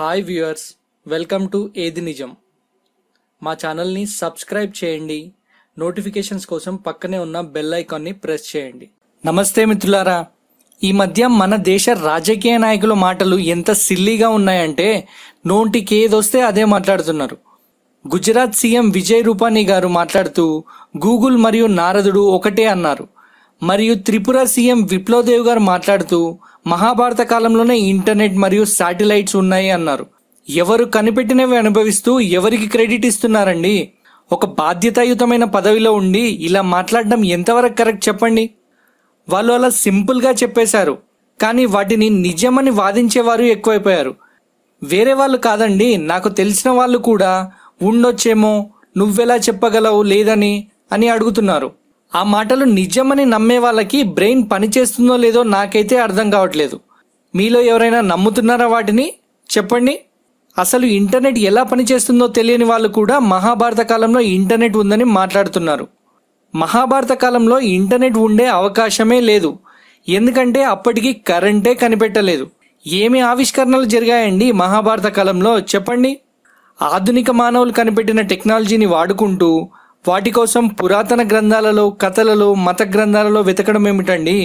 hi viewers welcome to ఏది నిజం మా ఛానల్ని సబ్స్క్రైబ్ చేయండి నోటిఫికేషన్స్ కోసం పక్కనే ఉన్న బెల్ ఐకాన్ని ప్రెస్ చేయండి నమస్తే మిత్రులారా ఈ మధ్య మన దేశ రాజకీయ నాయకుల మాటలు ఎంత సిల్లీగా ఉన్నాయంటే నోటికి ఏదొస్తే అదే మాట్లాడుతున్నారు గుజరాత్ సీఎం విజయ్ రూపానీ గారు మాట్లాడుతూ గూగుల్ మరియు నారదుడు ఒకటే అన్నారు మరియు త్రిపుర సీఎం విప్లవదేవ్ గారు మాట్లాడుతూ మహాభారత కాలంలోనే ఇంటర్నెట్ మరియు శాటిలైట్స్ ఉన్నాయి అన్నారు ఎవరు కనిపెట్టినవి అనుభవిస్తూ ఎవరికి క్రెడిట్ ఇస్తున్నారండి ఒక బాధ్యతాయుతమైన పదవిలో ఉండి ఇలా మాట్లాడడం ఎంతవరకు కరెక్ట్ చెప్పండి వాళ్ళు అలా సింపుల్గా చెప్పేశారు కానీ వాటిని నిజమని వాదించేవారు ఎక్కువైపోయారు వేరే వాళ్ళు కాదండి నాకు తెలిసిన వాళ్ళు కూడా ఉండొచ్చేమో నువ్వెలా చెప్పగలవు లేదని అని అడుగుతున్నారు ఆ మాటలు నిజమని నమ్మే వాళ్ళకి బ్రెయిన్ పనిచేస్తుందో లేదో నాకైతే అర్థం కావట్లేదు మీలో ఎవరైనా నమ్ముతున్నారా వాటిని చెప్పండి అసలు ఇంటర్నెట్ ఎలా పనిచేస్తుందో తెలియని వాళ్ళు కూడా మహాభారత కాలంలో ఇంటర్నెట్ ఉందని మాట్లాడుతున్నారు మహాభారత కాలంలో ఇంటర్నెట్ ఉండే అవకాశమే లేదు ఎందుకంటే అప్పటికి కరెంటే కనిపెట్టలేదు ఏమి ఆవిష్కరణలు జరిగాయండి మహాభారత కాలంలో చెప్పండి ఆధునిక మానవులు కనిపెట్టిన టెక్నాలజీని వాడుకుంటూ వాటి కోసం పురాతన గ్రంథాలలో కథలలో మత గ్రంథాలలో వెతకడం ఏమిటండి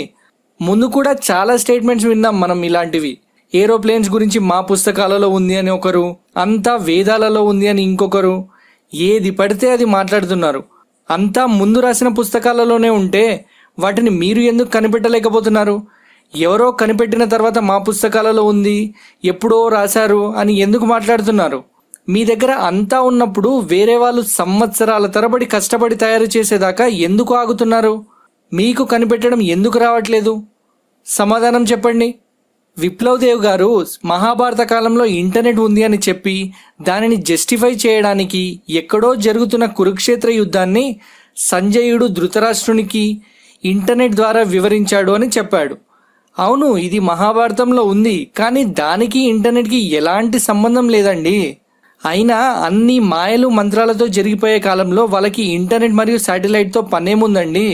ముందు కూడా చాలా స్టేట్మెంట్స్ విన్నాం మనం ఇలాంటివి ఏరోప్లేన్స్ గురించి మా పుస్తకాలలో ఉంది అని ఒకరు అంతా వేదాలలో ఉంది అని ఇంకొకరు ఏది పడితే అది మాట్లాడుతున్నారు అంతా ముందు రాసిన పుస్తకాలలోనే ఉంటే వాటిని మీరు ఎందుకు కనిపెట్టలేకపోతున్నారు ఎవరో కనిపెట్టిన తర్వాత మా పుస్తకాలలో ఉంది ఎప్పుడో రాశారు అని ఎందుకు మాట్లాడుతున్నారు మీ దగ్గర అంతా ఉన్నప్పుడు వేరే వాళ్ళు సంవత్సరాల తరబడి కష్టపడి తయారు చేసేదాకా ఎందుకు ఆగుతున్నారు మీకు కనిపెట్టడం ఎందుకు రావట్లేదు సమాధానం చెప్పండి విప్లవ్ దేవ్ గారు మహాభారత కాలంలో ఇంటర్నెట్ ఉంది అని చెప్పి దానిని జస్టిఫై చేయడానికి ఎక్కడో జరుగుతున్న కురుక్షేత్ర యుద్ధాన్ని సంజయుడు ధృతరాష్ట్రునికి ఇంటర్నెట్ ద్వారా వివరించాడు అని చెప్పాడు అవును ఇది మహాభారతంలో ఉంది కానీ దానికి ఇంటర్నెట్కి ఎలాంటి సంబంధం లేదండి అయినా అన్ని మాయలు మంత్రాలతో జరిగిపోయే కాలంలో వాళ్ళకి ఇంటర్నెట్ మరియు శాటిలైట్తో పనేముందండి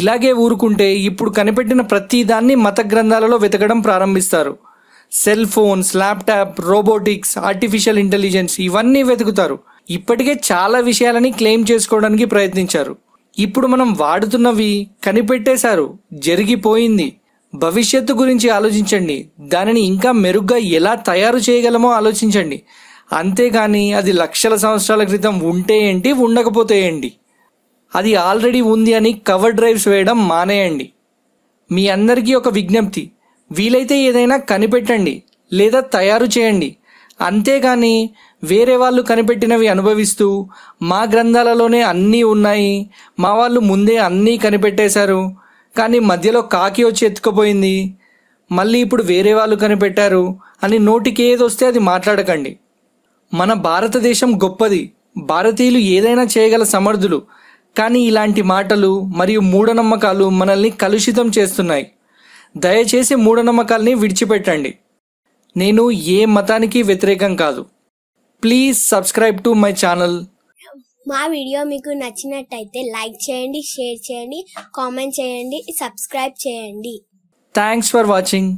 ఇలాగే ఊరుకుంటే ఇప్పుడు కనిపెట్టిన ప్రతిదాన్ని మత గ్రంథాలలో వెతకడం ప్రారంభిస్తారు cell phones laptop robotics artificial intelligence ఇవన్నీ వెతుకుతారు ఇప్పటికే చాలా విషయాలని క్లెయిమ్ చేసుకోవడానికి ప్రయత్నించారు ఇప్పుడు మనం వాడుతున్నవి కనిపెట్టేశారు జరిగిపోయింది భవిష్యత్తు గురించి ఆలోచించండి దానిని ఇంకా మెరుగ్గా ఎలా తయారు చేయగలమో ఆలోచించండి అంతేగాని అది లక్షల సంవత్సరాల క్రితం ఉంటే ఏంటి ఉండకపోతే ఏంటి అది ఆల్రెడీ ఉంది అని కవర్ డ్రైవ్స్ వేయడం మానేయండి మీ అందరికీ ఒక విజ్ఞప్తి వీలైతే ఏదైనా కనిపెట్టండి లేదా తయారు చేయండి అంతేగాని వేరే వాళ్ళు కనిపెట్టినవి అనుభవిస్తూ మా గ్రంథాలలోనే అన్నీ ఉన్నాయి మా వాళ్ళు ముందే అన్నీ కనిపెట్టేశారు కానీ మధ్యలో కాకి వచ్చి ఎత్తుకుపోయింది మళ్ళీ ఇప్పుడు వేరే వాళ్ళు కనిపెట్టారు అని నోటికి ఏదొస్తే అది మాట్లాడకండి మన భారతదేశం గొప్పది భారతీయులు ఏదైనా చేయగల సమర్థులు కానీ ఇలాంటి మాటలు మరియు మూఢనమ్మకాలు మనల్ని కలుషితం చేస్తున్నాయి దయచేసి మూఢనమ్మకాల్ని విడిచిపెట్టండి నేను ఏ మతానికి వ్యతిరేకం కాదు please subscribe to my channel మా వీడియో మీకు నచ్చినట్టయితే లైక్ చేయండి షేర్ చేయండి కామెంట్ చేయండి సబ్స్క్రైబ్ చేయండి థ్యాంక్స్ ఫర్ వాచింగ్